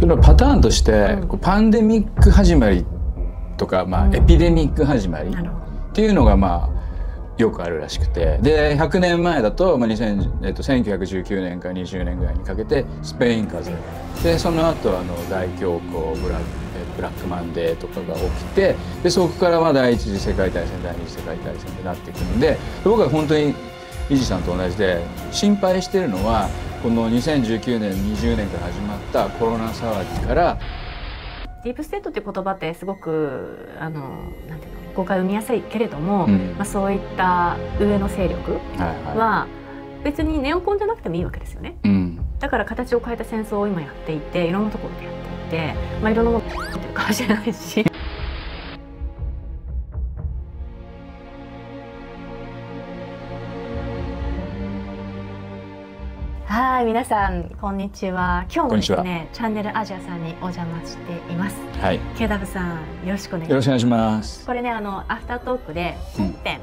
そパターンとして、うん、パンデミック始まりとか、まあ、エピデミック始まりっていうのがまあよくあるらしくてで100年前だと、まあえっと、1919年から20年ぐらいにかけてスペイン風邪でその後あの大恐慌ブラブラックマンデーとかが起きてでそこからは第一次世界大戦第二次世界大戦ってなっていくので僕は本当に理事さんと同じで心配してるのはこの2019年20年から始まったコロナ騒ぎからディープステートっていう言葉ってすごくあのなんていうの誤解を生みやすいけれども、うん、まあ、そういった上の勢力は別にネオコンじゃなくてもいいわけですよね、うん、だから形を変えた戦争を今やっていていろんなところでやっていて、まあ、いろんなものやってるかもしれないし。い、皆さん、こんにちは。今日もですね、チャンネルアジアさんにお邪魔しています。はい。ケダブさん、よろしくお願いします。よろしくお願いします。これね、あのアフタートークで本編、うん、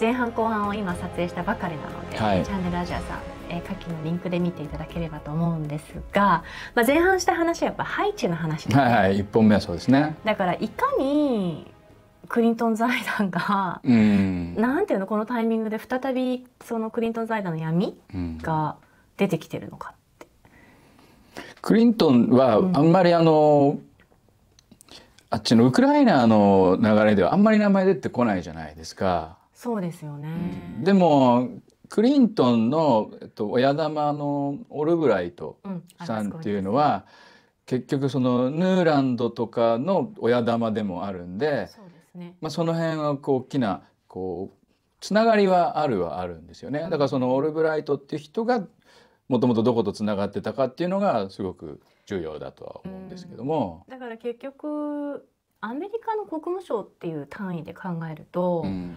前半後半を今撮影したばかりなので、はい、チャンネルアジアさん。え下記のリンクで見ていただければと思うんですが、まあ、前半した話はやっぱハイチの話、はいはい、1本目はそうですねだからいかにクリントン財団が、うん、なんていうのこのタイミングで再びそのクリントン財団の闇が出てきてるのかクリントンはあんまりあの、うん、あっちのウクライナの流れではあんまり名前出てこないじゃないですか。そうですよね、うん、でもクリントンの、えっと、親玉のオルブライトさんっていうのは、うん、結局そのヌーランドとかの親玉でもあるんでそうですね、ねまあ、その辺はこう大きなこうつながりはあるはあるんですよね。だからそのオルブライトっていう人がもともとどことつながってたかっていうのがすごく重要だとは思うんですけども。だから結局アメリカの国務省っていう単位で考えると、うん、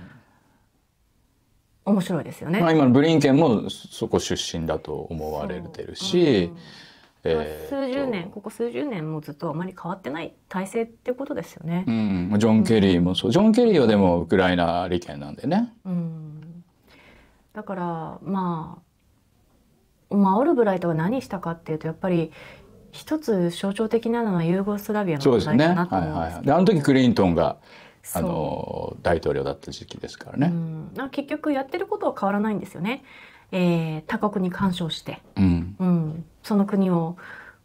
面白いですよね、まあ、今のブリンケンもそこ出身だと思われてるし、うんえー、数十年ここ数十年もずっとあまり変わってない体制ってことですよね、うん、ジョン・ケリーもそう、ジョン・ケリーはでもウクライナ利権なんでね。うん、だからまあまあ、オルブライトは何したかっていうとやっぱり一つ象徴的なのはユーゴスラビアの問題かなと思うんですけど、ねはいあの時クリントンがあの大統領だった時期ですからね。うん、結局やってることは変わらないんですよね。えー、他国に干渉して、うん、うん、その国を、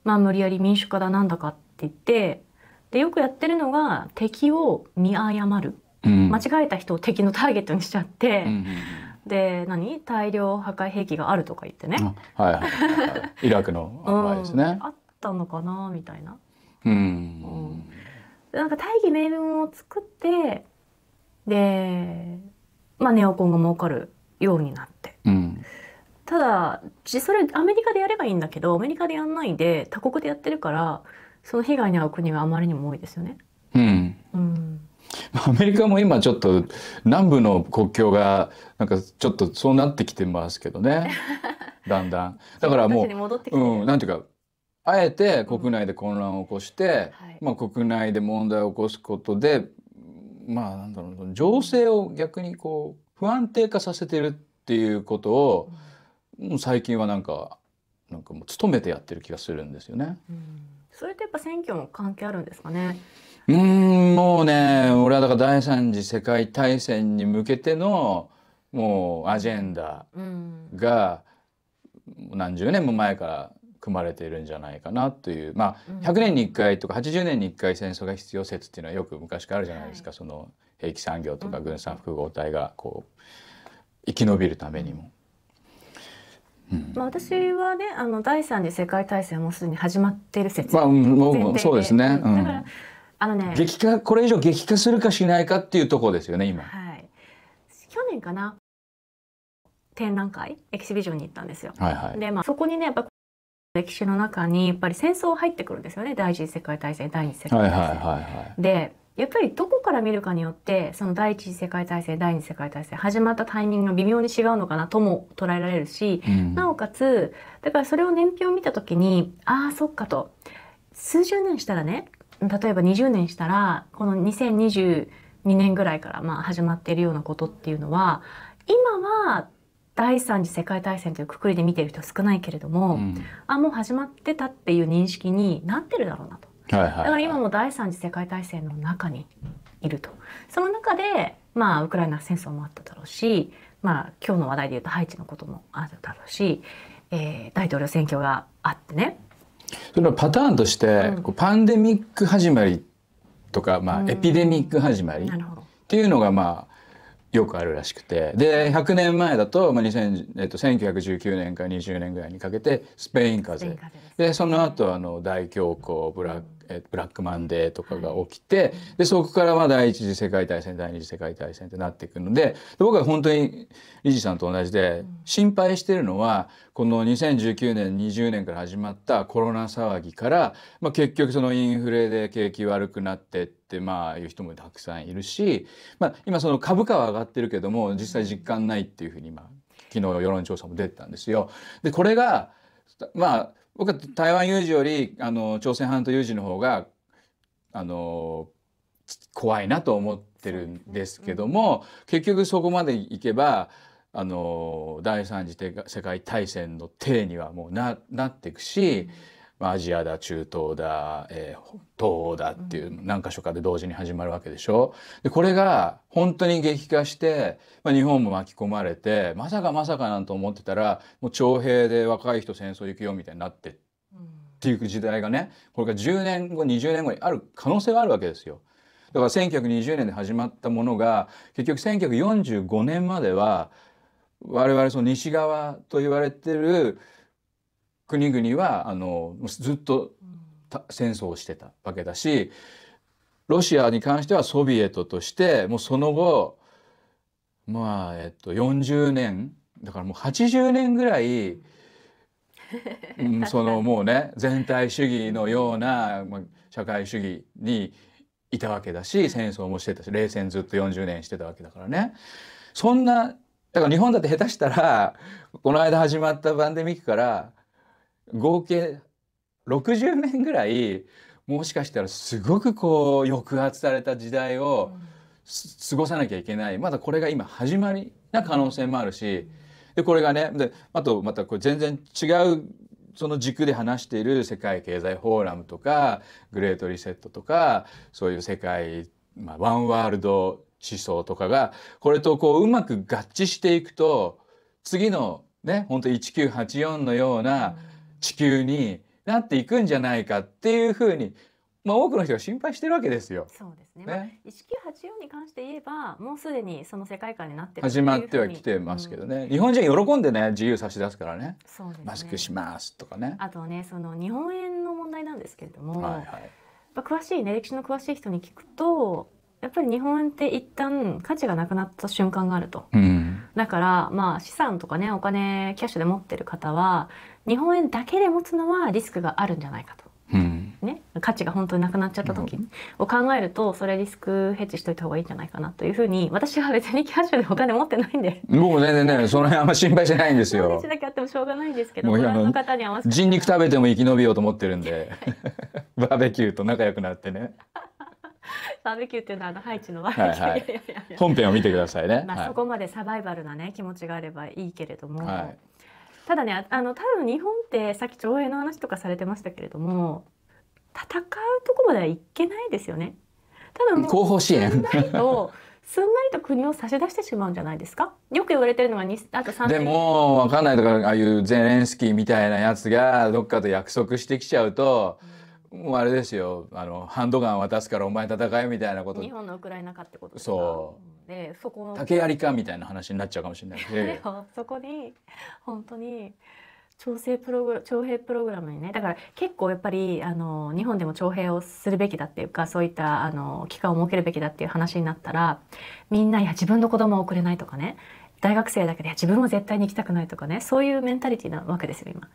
まあ、無理やり民主化だなんだかって言ってでよくやってるのが敵を見誤る、うん、間違えた人を敵のターゲットにしちゃって、うんうんで何大量破壊兵器があるとか言ってね、はいはい、はい、イラクの場合ですね、うん、あったのかなみたいなうん、うん、なんか大義名分を作ってでまあネオコンが儲かるようになって、うん、ただそれアメリカでやればいいんだけどアメリカでやんないで他国でやってるからその被害に遭う国はあまりにも多いですよね。アメリカも今ちょっと南部の国境がなんかちょっとそうなってきてますけどね だんだんだからもううんなんていうかあえて国内で混乱を起こして、うんまあ、国内で問題を起こすことでまあなんだろう情勢を逆にこう不安定化させてるっていうことを、うん、最近はなんかなんかもう努めてやってる気がするんですよね。うん、それってやっぱ選挙も関係あるんですかね。うんもうね俺はだから第三次世界大戦に向けてのもうアジェンダが何十年も前から組まれているんじゃないかなというまあ100年に1回とか80年に1回戦争が必要説っていうのはよく昔からあるじゃないですか、はい、その兵器産業とか軍産複合体がこう生き延びるためにも。まあ、私はねあの第三次世界大戦もうすでに始まっている説、まあうん、そうですね、うん、だからあのね激化これ以上激化するかしないかっていうとこですよね今、はい、去年かな展覧会エキシビジョンに行ったんですよ、はいはい、でまあそこにねやっぱ歴史の中にやっぱり戦争入ってくるんですよね第一次世界大戦第二次世界大戦、はいはいはいはい、でやっぱりどこから見るかによってその第一次世界大戦第二次世界大戦始まったタイミングが微妙に違うのかなとも捉えられるし、うん、なおかつだからそれを年表を見た時にああそっかと数十年したらね例えば20年したらこの2022年ぐらいからまあ始まっているようなことっていうのは今は第三次世界大戦というくくりで見てる人少ないけれども、うん、あもう始まってたっていう認識になってるだろうなと、はいはいはい、だから今も第三次世界大戦の中にいるとその中で、まあ、ウクライナ戦争もあっただろうし、まあ、今日の話題で言うとハイチのこともあるだろうし、えー、大統領選挙があってねそのパターンとして、うん、パンデミック始まりとか、まあ、エピデミック始まりっていうのがまあよくあるらしくてで100年前だと、まあえっと、1919年から20年ぐらいにかけてスペイン風邪でその後あの大恐慌ブラックブラックマンデーとかが起きて、でそこからまあ第一次世界大戦第二次世界大戦ってなっていくので僕は本当に理事さんと同じで心配してるのはこの2019年20年から始まったコロナ騒ぎから、まあ、結局そのインフレで景気悪くなってってまあいう人もたくさんいるし、まあ、今その株価は上がってるけども実際実感ないっていうふうに今昨日世論調査も出てたんですよ。でこれがまあ僕は台湾有事よりあの朝鮮半島有事の方があの怖いなと思ってるんですけども、結局そこまでいけばあの第三次世界大戦の体にはもうななっていくし、まあ、アジアだ中東だ、えー、東欧だっていう何か所かで同時に始まるわけでしょ。でこれが本当に激化して、まあ、日本も巻き込まれてまさかまさかなんと思ってたらもう徴兵で若い人戦争行くよみたいになってっていう時代がねこれが10年後20年後にある可能性はあるわけですよ。だから1920年で始まったものが結局1945年までは我々その西側と言われてる国々はあのずっと戦争をしてたわけだしロシアに関してはソビエトとしてもうその後まあえっと40年だからもう80年ぐらい、うん、その もうね全体主義のような、まあ、社会主義にいたわけだし戦争もしてたし冷戦ずっと40年してたわけだからね。そんなだから日本だって下手したらこの間始まったパンデミックから合計60年ぐらいもしかしたらすごくこう抑圧された時代を過ごさなきゃいけないまだこれが今始まりな可能性もあるしでこれがねであとまたこれ全然違うその軸で話している世界経済フォーラムとかグレートリセットとかそういう世界、まあ、ワンワールド思想とかがこれとこううまく合致していくと次のね本当1984のような、うん地球になっていくんじゃないかっていうふうに、まあ、多くの人が心配してるわけですよ。そうですね。一九八四に関して言えばもうすでにその世界観になって始まってはきてますけどね、うん、日本人喜んでね自由差し出すからねそうですねマスクしますとかね。あとねその日本円の問題なんですけれども、はいはい、詳しいね歴史の詳しい人に聞くとやっぱり日本円って一旦価値がなくなった瞬間があると。うんだから、まあ、資産とかね、お金、キャッシュで持ってる方は、日本円だけで持つのはリスクがあるんじゃないかと。うん、ね、価値が本当になくなっちゃった時を考えるとそれリスクヘッジしといた方がいいんじゃないかなというふうに私は別にキャッシュでお金持ってないんで僕全然ねその辺あんま心配してないんですよだけあってもしょうがないんですけどご覧の方に合わせて人肉食べても生き延びようと思ってるんで バーベキューと仲良くなってね バーベキューっていうのはあのハイチのバーキ本編を見てくださいね。まあ、はい、そこまでサバイバルなね気持ちがあればいいけれども、はい、ただねあの多分日本ってさっき徴兵の話とかされてましたけれども戦うとこまではいけないですよね。ただもう後方支援すんなりと すんなりと国を差し出してしまうんじゃないですかよく言われてるのがあと3でもわかんないとかああいうゼレンスキーみたいなやつがどっかと約束してきちゃうと。うんもうあれですよあのハンドガン渡すからお前戦えみたいなこと日本のウクライナかってことそうでそこの竹槍かみたいな話になっちゃうかもしれないで そこに本当に調整プログ徴兵プログラムにねだから結構やっぱりあの日本でも徴兵をするべきだっていうかそういったあの期間を設けるべきだっていう話になったらみんないや自分の子供を送れないとかね大学生だけで自分は絶対に行きたくないとかねそういうメンタリティなわけですよ今。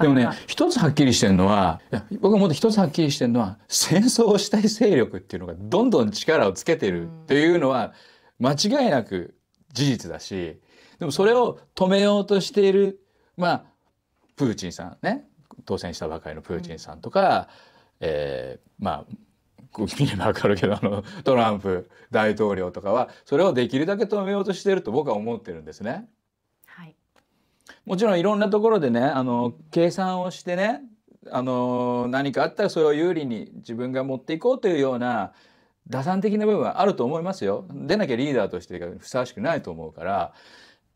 でもね一つはっきりしてるのは僕はもっと一つはっきりしてるのは戦争をしたい勢力っていうのがどんどん力をつけてるっていうのは間違いなく事実だしでもそれを止めようとしているまあプーチンさんね当選したばかりのプーチンさんとか、うん、えー、まあ見ればわかるけどあのトランプ大統領とかはそれをできるだけ止めようとしてると僕は思ってるんですね。もちろんいろんなところでねあの計算をしてねあの何かあったらそれを有利に自分が持っていこうというような打算的な部分はあると思いますよ。出なきゃリーダーとしてふさわしくないと思うから。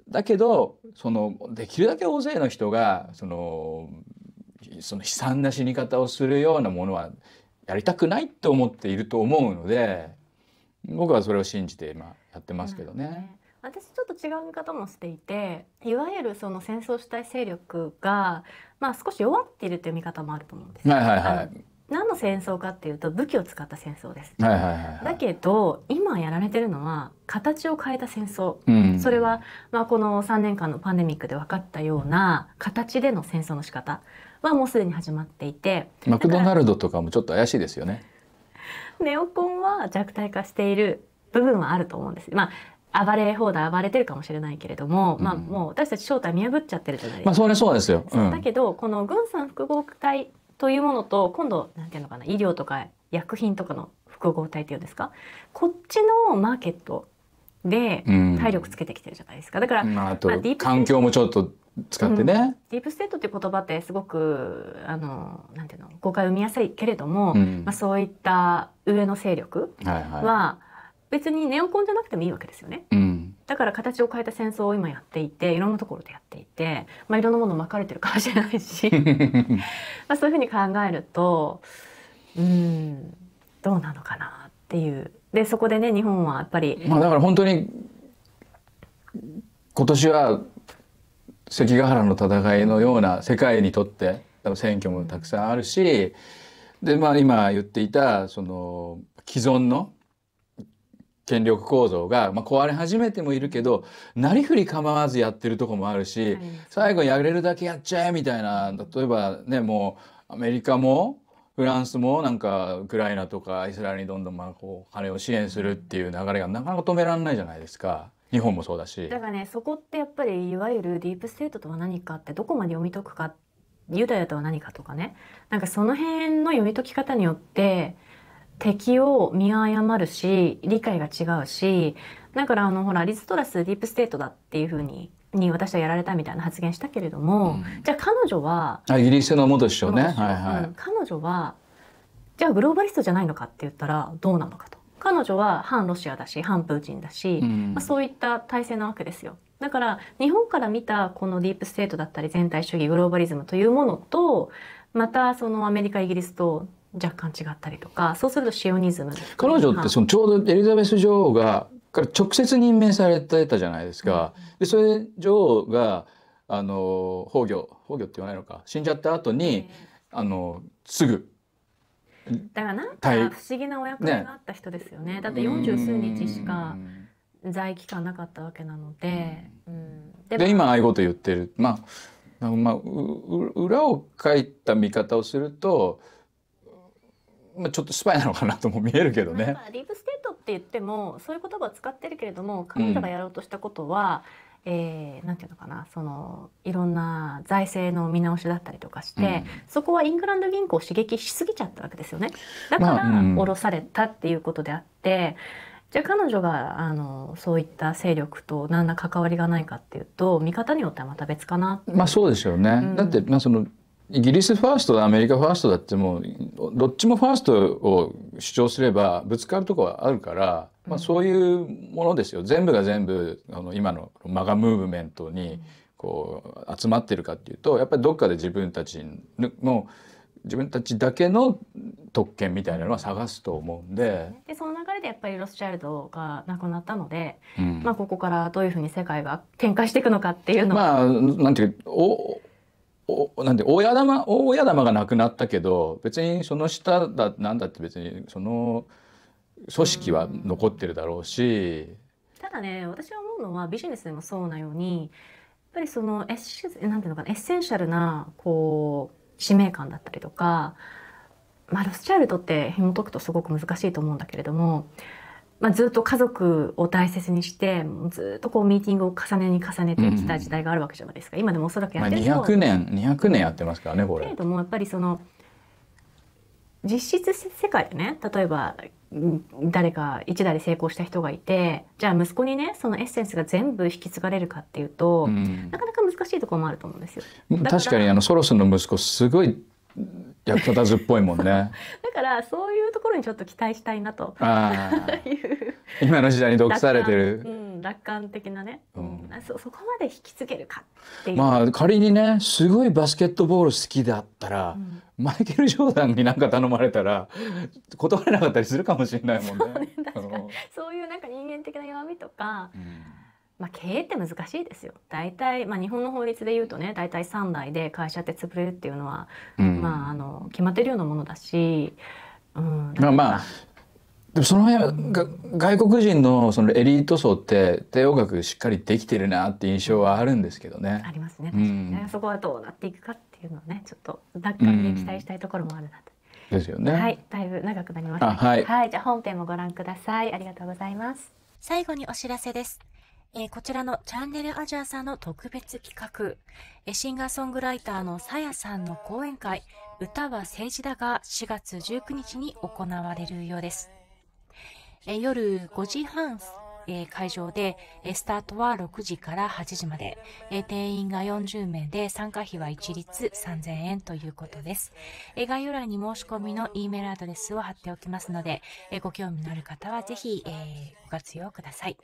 だけどそのできるだけ大勢の人がそのその悲惨な死に方をするようなものはやりたくないと思っていると思うので僕はそれを信じて今やってますけどね。うん私ちょっと違う見方もしていていわゆるその戦争主体勢力が、まあ、少し弱っているという見方もあると思うんです、はいはいはい、何の戦争かっていうと武器を使った戦争です、はいはいはいはい、だけど今やられてるのは形を変えた戦争、うん、それは、まあ、この3年間のパンデミックで分かったような形での戦争の仕方はもうすでに始まっていてマクドナルドとかもちょっと怪しいですよねネオコンは弱体化している部分はあると思うんですまあ暴れ放題暴れてるかもしれないけれども、うん、まあもう私たち正体見破っちゃってるじゃないですか。まあそれそうですよ。うん、だけどこの軍産複合体というものと今度なんていうのかな医療とか薬品とかの複合体っていうんですかこっちのマーケットで体力つけてきてるじゃないですか。だから、まあ、あと環境もちょっと使ってね、うん、ディープステートっていう言葉ってすごくあのなんていうの誤解を生みやすいけれども、うん、まあ、そういった上の勢力は、は別にネオコンじゃなくてもいいわけですよね。うん、だから形を変えた戦争を今やっていていろんなところでやっていて、まあ、いろんなもの巻かれてるかもしれないし まあそういうふうに考えるとうんどうなのかなっていうでそこでね日本はやっぱり。まあ、だから本当に今年は関ヶ原の戦いのような世界にとって選挙もたくさんあるしで、まあ、今言っていたその既存の権力構造が、まあ、壊れ始めてもいるけどなりふり構わずやってるとこもあるし、はい、最後やれるだけやっちゃえみたいな例えばねもうアメリカもフランスもなんかウクライナとかイスラエルにどんどんまあこう金を支援するっていう流れがなかなか止められないじゃないですか。日本もそうだしだからねそこってやっぱりいわゆるディープステートとは何かってどこまで読み解くかユダヤとは何かとかねなんかその辺の読み解き方によって敵を見誤るし理解が違うしだからあのほらリストラスディープステートだっていうふうにに私はやられたみたいな発言したけれども、うん、じゃあ彼女はイギリスの元首相ね、はい彼女はじゃあグローバリストじゃないのかって言ったらどうなのかと彼女は反ロシアだし反プーチンだし、うん、まあ、そういった体制なわけですよ。だから日本から見たこのディープステートだったり全体主義グローバリズムというものとまたそのアメリカイギリスと若干違ったりとかそうするとシオニズム彼女ってそのちょうどエリザベス女王がから直接任命されてたじゃないですか。でそれ女王があの崩御崩御って言わないのか死んじゃった後に、あのすぐだからなんか不思議なお役目があった人ですよね。ねだって四十数日しか在期間なかったわけなので。うん、で今ああいうこと言ってる。まあまあ裏を書いた見方をすると。まあ、ちょっとスパイなのかなとも見えるけどね。ディープステートって言ってもそういう言葉を使ってるけれども彼女がやろうとしたことは、うん、えー、なんていうのかなそのいろんな財政の見直しだったりとかして、うん、そこはイングランド銀行を刺激しすぎちゃったわけですよね。だから降ろされたっていうことであって。じゃあ彼女があのそういった勢力と何ら関わりがないかっていうと見方によってはまた別かなまあそうですよね、うん、だって、まあ、そのイギリスファーストアメリカファーストだってもうどっちもファーストを主張すればぶつかるとこはあるから、まあ、そういうものですよ全部が全部あの今のマガムーブメントにこう集まってるかっていうとやっぱりどっかで自分たちの自分たちだけの特権みたいなのは探すと思うんででその流れでやっぱりロスチャイルドが亡くなったので、うん、まあ、ここからどういうふうに世界が展開していくのかっていうのは。まあ、なんていうおおなんで親玉親玉がなくなったけど別にその下だなんだって別にその組織は残ってるだろうし、うん、ただね私は思うのはビジネスでもそうなようにやっぱりそのエッシなんていうのかなエッセンシャルなこう使命感だったりとか、まあ、ロスチャイルドって紐解くとすごく難しいと思うんだけれどもまあ、ずっと家族を大切にしてずっとこうミーティングを重ねに重ねてきた時代があるわけじゃないですか、うん、今でもおそらくやってるまあ、200年200年やってますからねこれ。けれどもやっぱりその実質世界でね例えば誰か一代で成功した人がいてじゃあ息子にねそのエッセンスが全部引き継がれるかっていうと、うん、なかなか難しいところもあると思うんですよ。確かにあのソロスの息子すごい役立たずっぽいもんね だからそういうところにちょっと期待したいなと いう今の時代に毒されてる、うん、楽観的なね、うん、そそこまで引き継けるかまあ仮にねすごいバスケットボール好きだったら、うん、マイケル・ジョーダンになんか頼まれたら断れなかったりするかもしれないもんね。そう、ね、いうなんか人間的な弱みとか、うんまあ、経営って難しいですよ大体、まあ、日本の法律で言うとね大体3代で会社って潰れるっていうのは、うん、まあ、あの決まってるようなものだし、うん、まあまあでもその辺は、外国人のそのエリート層って帝王学しっかりできてるなって印象はあるんですけどね。ありますね確かにね、うん、そこはどうなっていくかっていうのをねちょっと奪還に期待したいところもあるなと。ですよね。はい、だいぶ長くなりました。はい、はい、じゃあ本編もご覧ください。ありがとうございます。最後にお知らせです。えー、こちらのチャンネルアジアさんの特別企画、えシンガーソングライターのさやさんの講演会、歌は政治だが4月19日に行われるようです。え夜5時半、え会場で、えスタートは6時から8時まで、え定員が40名で参加費は一律3000円ということです、え概要欄に申し込みの E メールアドレスを貼っておきますので、えご興味のある方はぜひ、えご活用ください。